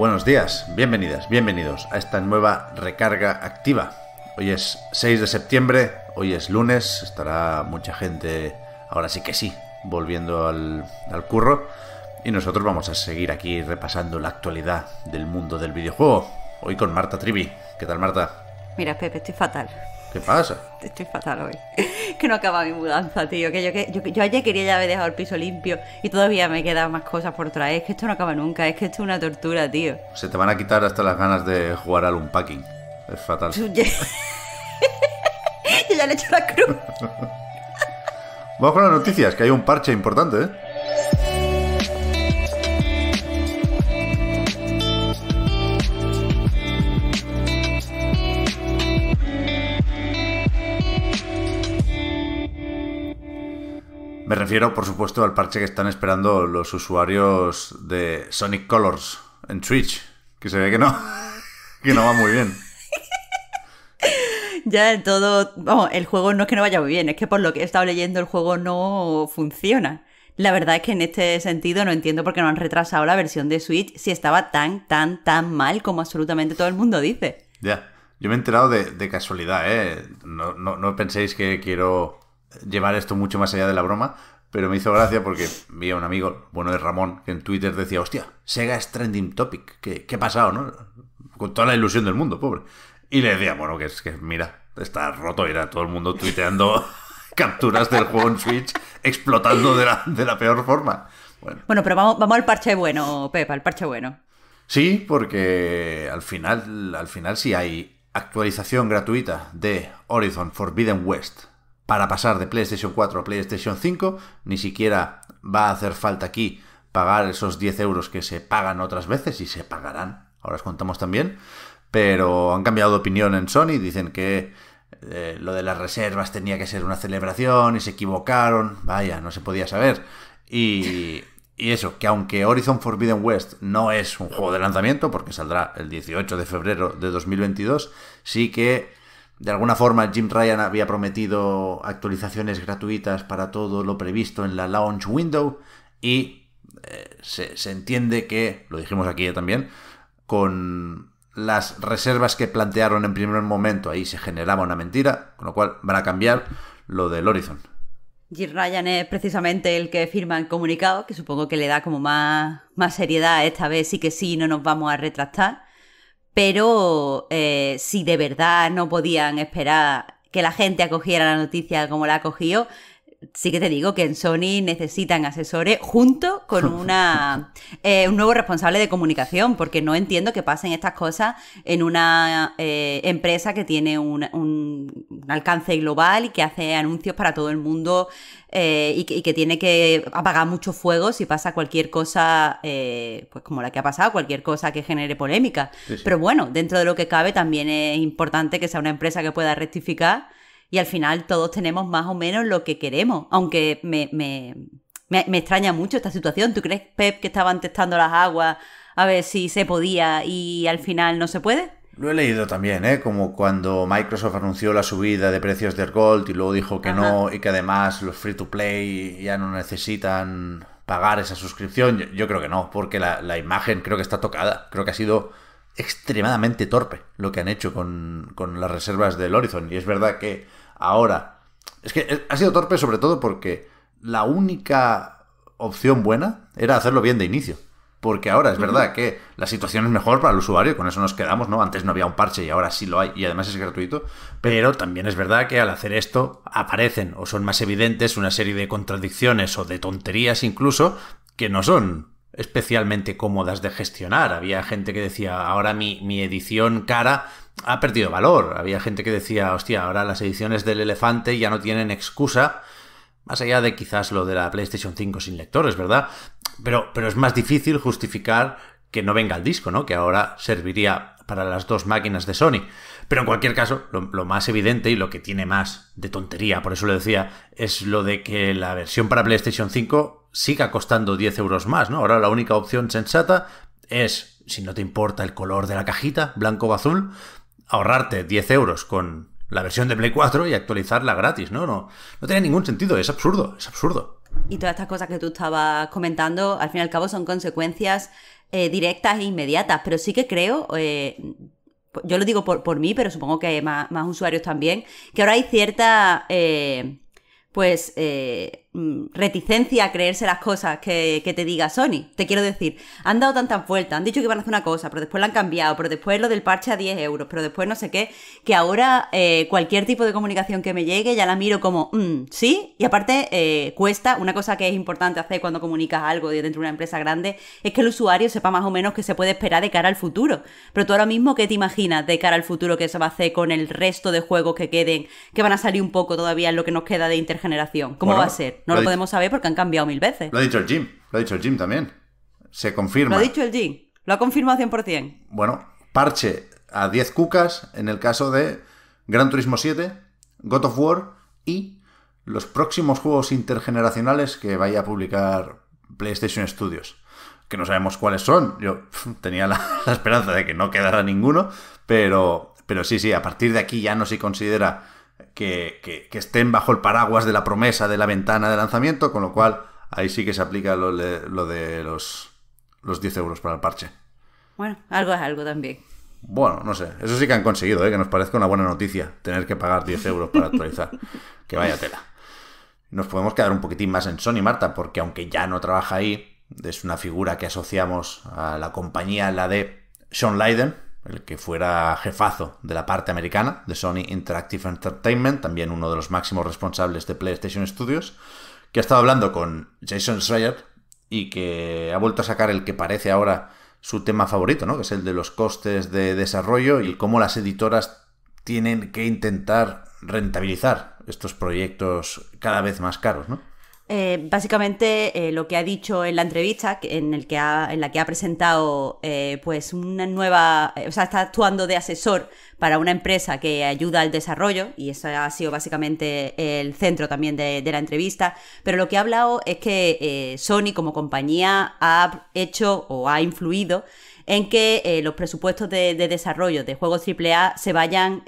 Buenos días, bienvenidas, bienvenidos a esta nueva recarga activa. Hoy es 6 de septiembre, hoy es lunes, estará mucha gente, ahora sí que sí, volviendo al, al curro. Y nosotros vamos a seguir aquí repasando la actualidad del mundo del videojuego. Hoy con Marta Trivi. ¿Qué tal, Marta? Mira, Pepe, estoy fatal. ¿Qué pasa? Estoy fatal hoy. que no acaba mi mudanza, tío. Que yo, que, yo, ayer quería ya haber dejado el piso limpio y todavía me quedan más cosas por traer. Es que esto no acaba nunca. Es que esto es una tortura, tío. Se te van a quitar hasta las ganas de jugar al unpacking. Es fatal. yo ya le he hecho la cruz. Vamos con las noticias, que hay un parche importante, ¿eh? Me refiero, por supuesto, al parche que están esperando los usuarios de Sonic Colors en Twitch, que se ve que no, que no va muy bien. Ya todo, vamos, el juego no es que no vaya muy bien, es que por lo que he estado leyendo el juego no funciona. La verdad es que en este sentido no entiendo por qué no han retrasado la versión de Switch si estaba tan, tan, tan mal como absolutamente todo el mundo dice. Ya, yo me he enterado de, casualidad, ¿eh? no penséis que quiero llevar esto mucho más allá de la broma, pero me hizo gracia porque vi a un amigo, bueno, de Ramón, que en Twitter decía, hostia, Sega es trending topic, ¿qué, ha pasado, no? Con toda la ilusión del mundo, pobre. Y le decía, bueno, que es que mira, está roto, era todo el mundo tuiteando capturas del juego en Switch explotando de la, peor forma. Bueno. pero vamos, vamos al parche bueno, Pepa, al parche bueno. Sí, porque al final, al final hay actualización gratuita de Horizon Forbidden West, para pasar de PlayStation 4 a PlayStation 5, ni siquiera va a hacer falta aquí pagar esos 10 euros que se pagan otras veces y se pagarán, ahora os contamos también, pero han cambiado de opinión en Sony, dicen que eh, lo de las reservas tenía que ser una celebración y se equivocaron, vaya, no se podía saber. Y, y eso, que aunque Horizon Forbidden West no es un juego de lanzamiento, porque saldrá el 18 de febrero de 2022, sí que de alguna forma, Jim Ryan había prometido actualizaciones gratuitas para todo lo previsto en la launch window y eh, se, entiende que, lo dijimos aquí también, con las reservas que plantearon en primer momento ahí se generaba una mentira, con lo cual van a cambiar lo del Horizon. Jim Ryan es precisamente el que firma el comunicado, que supongo que le da como más, más seriedad, esta vez y que sí, no nos vamos a retractar pero eh, si de verdad no podían esperar que la gente acogiera la noticia como la acogió, sí que te digo que en Sony necesitan asesores junto con una, eh, un nuevo responsable de comunicación, porque no entiendo que pasen estas cosas en una eh, empresa que tiene un, alcance global y que hace anuncios para todo el mundo eh, y, que, tiene que apagar mucho fuego si pasa cualquier cosa, pues como la que ha pasado, cualquier cosa que genere polémica. Pero bueno, dentro de lo que cabe también es importante que sea una empresa que pueda rectificar y al final todos tenemos más o menos lo que queremos, aunque me, me, extraña mucho esta situación. ¿Tú crees, Pep, que estaban testando las aguas a ver si se podía y al final no se puede? Lo he leído también, ¿eh? Como cuando Microsoft anunció la subida de precios de Gold y luego dijo que no y que además los free to play ya no necesitan pagar esa suscripción. Yo, creo que no, porque la, la, imagen creo que está tocada. Creo que ha sido extremadamente torpe lo que han hecho con, con las reservas del Horizon. Y es verdad que Ahora, es que eh, ha sido torpe sobre todo porque la única opción buena era hacerlo bien de inicio. Porque ahora es verdad que la situación es mejor para el usuario, con eso nos quedamos, ¿no? Antes no había un parche y ahora sí lo hay y además es gratuito, pero también es verdad que al hacer esto aparecen o son más evidentes una serie de contradicciones o de tonterías incluso que no son especialmente cómodas de gestionar. Había gente que decía, ahora mi, mi edición cara ha perdido valor. Había gente que decía, hostia, ahora las ediciones del elefante ya no tienen excusa, más allá de quizás lo de la PlayStation 5 sin lectores, ¿verdad? Pero, pero es más difícil justificar que no venga el disco, ¿no? Que ahora serviría para las dos máquinas de Sony. Pero en cualquier caso, lo, más evidente y lo que tiene más de tontería, por eso lo decía, es lo de que la versión para PlayStation 5 siga costando 10 euros más, ¿no? Ahora la única opción sensata es, si no te importa el color de la cajita, blanco o azul, ahorrarte 10 euros con la versión de Play 4 y actualizarla gratis, ¿no? No, no tiene ningún sentido, es absurdo, es absurdo. Y todas estas cosas que tú estabas comentando, al fin y al cabo son consecuencias eh, directas e inmediatas, pero sí que creo, eh, yo lo digo por, mí, pero supongo que más, más usuarios también, que ahora hay cierta, eh, pues Mm, reticencia a creerse las cosas que, te diga Sony. Te quiero decir, han dado tantas vueltas, han dicho que van a hacer una cosa, pero después la han cambiado, pero después lo del parche a 10 euros, pero después no sé qué, que ahora eh, cualquier tipo de comunicación que me llegue ya la miro como, mm, sí, y aparte eh, cuesta, una cosa que es importante hacer cuando comunicas algo dentro de una empresa grande, es que el usuario sepa más o menos qué se puede esperar de cara al futuro. Pero tú ahora mismo, ¿qué te imaginas de cara al futuro que se va a hacer con el resto de juegos que queden, que van a salir un poco todavía en lo que nos queda de intergeneración? ¿Cómo va a ser? No lo, podemos saber porque han cambiado mil veces. Lo ha dicho el Jim, lo ha dicho el Jim también. Se confirma. Lo ha dicho el Jim, lo ha confirmado 100%. Bueno, parche a 10 cucas en el caso de Gran Turismo 7, God of War y los próximos juegos intergeneracionales que vaya a publicar PlayStation Studios. Que no sabemos cuáles son. Yo tenía la, esperanza de que no quedara ninguno, pero, pero sí, sí, a partir de aquí ya no se considera que, estén bajo el paraguas de la promesa de la ventana de lanzamiento, con lo cual ahí sí que se aplica lo, de, los, los 10 euros para el parche. Bueno, algo es algo también. Bueno, no sé. Eso sí que han conseguido, ¿eh? que nos parezca una buena noticia, tener que pagar 10 euros para actualizar. que vaya tela. Nos podemos quedar un poquitín más en Sony, Marta, porque aunque ya no trabaja ahí, es una figura que asociamos a la compañía, la de Sean Leiden, el que fuera jefazo de la parte americana de Sony Interactive Entertainment, también uno de los máximos responsables de PlayStation Studios, que ha estado hablando con Jason Schreier y que ha vuelto a sacar el que parece ahora su tema favorito, ¿no? que es el de los costes de desarrollo y cómo las editoras tienen que intentar rentabilizar estos proyectos cada vez más caros, ¿no? Eh, básicamente eh, lo que ha dicho en la entrevista, en, el que en la que ha presentado eh, pues una nueva, o sea, está actuando de asesor para una empresa que ayuda al desarrollo, y eso ha sido básicamente el centro también de, la entrevista, pero lo que ha hablado es que Sony como compañía ha hecho o ha influido en que los presupuestos de, de, desarrollo de juegos AAA se vayan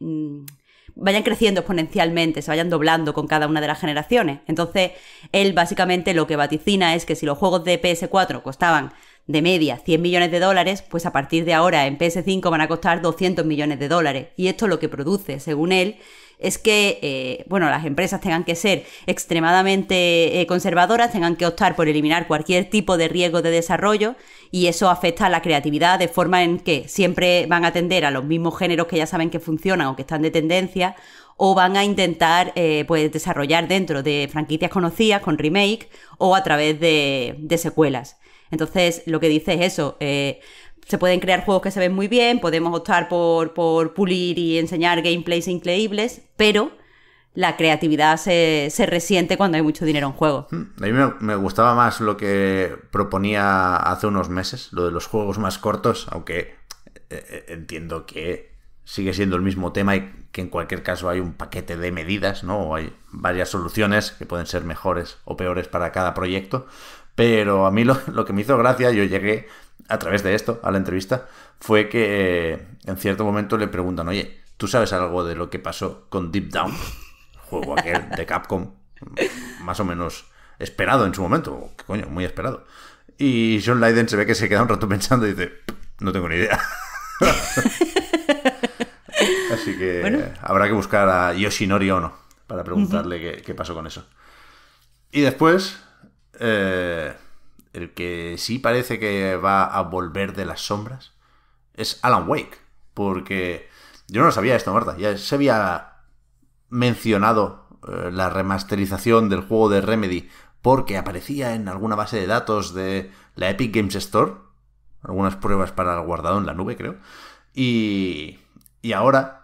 mm, vayan creciendo exponencialmente, se vayan doblando con cada una de las generaciones. Entonces, él básicamente lo que vaticina es que si los juegos de PS4 costaban de media 100 millones de dólares, pues a partir de ahora en PS5 van a costar 200 millones de dólares. Y esto lo que produce, según él, es que eh, bueno, las empresas tengan que ser extremadamente eh, conservadoras, tengan que optar por eliminar cualquier tipo de riesgo de desarrollo y eso afecta a la creatividad de forma en que siempre van a atender a los mismos géneros que ya saben que funcionan o que están de tendencia o van a intentar eh, pues, desarrollar dentro de franquicias conocidas con remake o a través de secuelas. Entonces, lo que dice es eso. Eh, se pueden crear juegos que se ven muy bien, podemos optar por, por pulir y enseñar gameplays increíbles, pero la creatividad se, resiente cuando hay mucho dinero en juego. Mm, a mí me, gustaba más lo que proponía hace unos meses, lo de los juegos más cortos, aunque eh, eh, entiendo que sigue siendo el mismo tema y que en cualquier caso hay un paquete de medidas, ¿no? hay varias soluciones que pueden ser mejores o peores para cada proyecto. Pero a mí lo, que me hizo gracia, yo llegué a través de esto a la entrevista, fue que eh, en cierto momento le preguntan, oye, ¿tú sabes algo de lo que pasó con Deep Down? juego aquel de Capcom, más o menos esperado en su momento, coño, muy esperado. Y John Leiden se ve que se queda un rato pensando y dice, no tengo ni idea. Así que habrá que buscar a Yoshinori Ono para preguntarle qué pasó con eso. Y después eh, el que sí parece que va a volver de las sombras es Alan Wake. Porque yo no lo sabía esto, Marta. Ya se había mencionado eh, la remasterización del juego de Remedy porque aparecía en alguna base de datos de la Epic Games Store. Algunas pruebas para el guardado en la nube, creo. Y, y ahora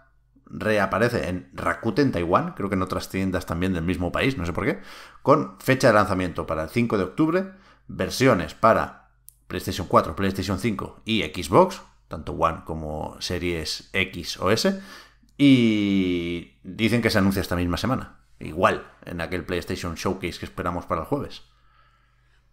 reaparece en Rakuten Taiwán, creo que en otras tiendas también del mismo país, no sé por qué, con fecha de lanzamiento para el 5 de octubre, versiones para PlayStation 4, PlayStation 5 y Xbox, tanto One como Series X o S, y dicen que se anuncia esta misma semana, igual en aquel PlayStation Showcase que esperamos para el jueves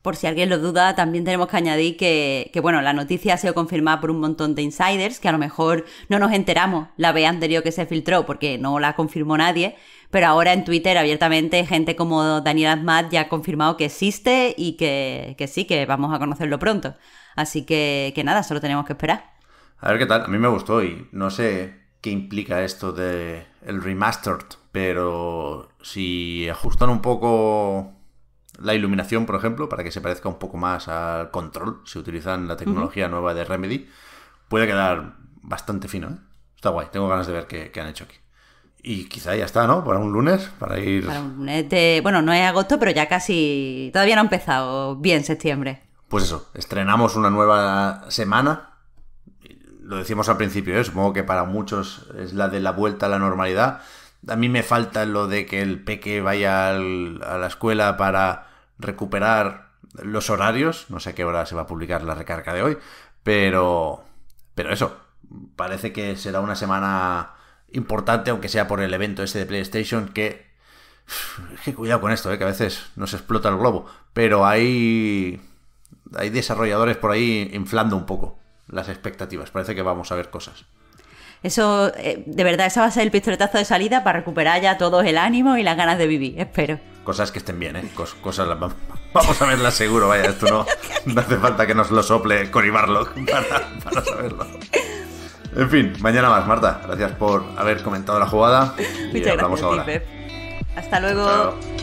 por si alguien lo duda, también tenemos que añadir que, bueno, la noticia ha sido confirmada por un montón de insiders, que a lo mejor no nos enteramos la vez anterior que se filtró, porque no la confirmó nadie, pero ahora en Twitter abiertamente gente como Daniel Azmat ya ha confirmado que existe y que, sí, que vamos a conocerlo pronto. Así que, nada, solo tenemos que esperar. A ver qué tal, a mí me gustó y no sé qué implica esto de remastered, pero si ajustan un poco la iluminación, por ejemplo, para que se parezca un poco más al control, si utilizan la tecnología nueva de Remedy, puede quedar bastante fino. ¿eh? Está guay, tengo ganas de ver qué, han hecho aquí. Y quizá ya está, ¿no? Para un lunes, para ir... Para un lunes de... Bueno, no es agosto, pero ya casi... Todavía no ha empezado bien septiembre. Pues eso, estrenamos una nueva semana. Lo decimos al principio, ¿eh? supongo que para muchos es la de la vuelta a la normalidad. A mí me falta lo de que el peque vaya a la escuela para recuperar los horarios. No sé a qué hora se va a publicar la recarga de hoy, pero, pero eso, parece que será una semana importante, aunque sea por el evento ese de PlayStation, que... que cuidado con esto, eh, que a veces nos explota el globo, pero hay, hay desarrolladores por ahí inflando un poco las expectativas, parece que vamos a ver cosas. Eso, eh, de verdad, esa va a ser el pistoletazo de salida para recuperar ya todo el ánimo y las ganas de vivir, espero. Cosas que estén bien, ¿eh? cosas, vamos a verlas seguro, vaya, esto no, hace falta que nos lo sople con Barlock para, saberlo. En fin, mañana más, Marta. Gracias por haber comentado la jugada. Muchas hablamos gracias, ahora. Hasta luego.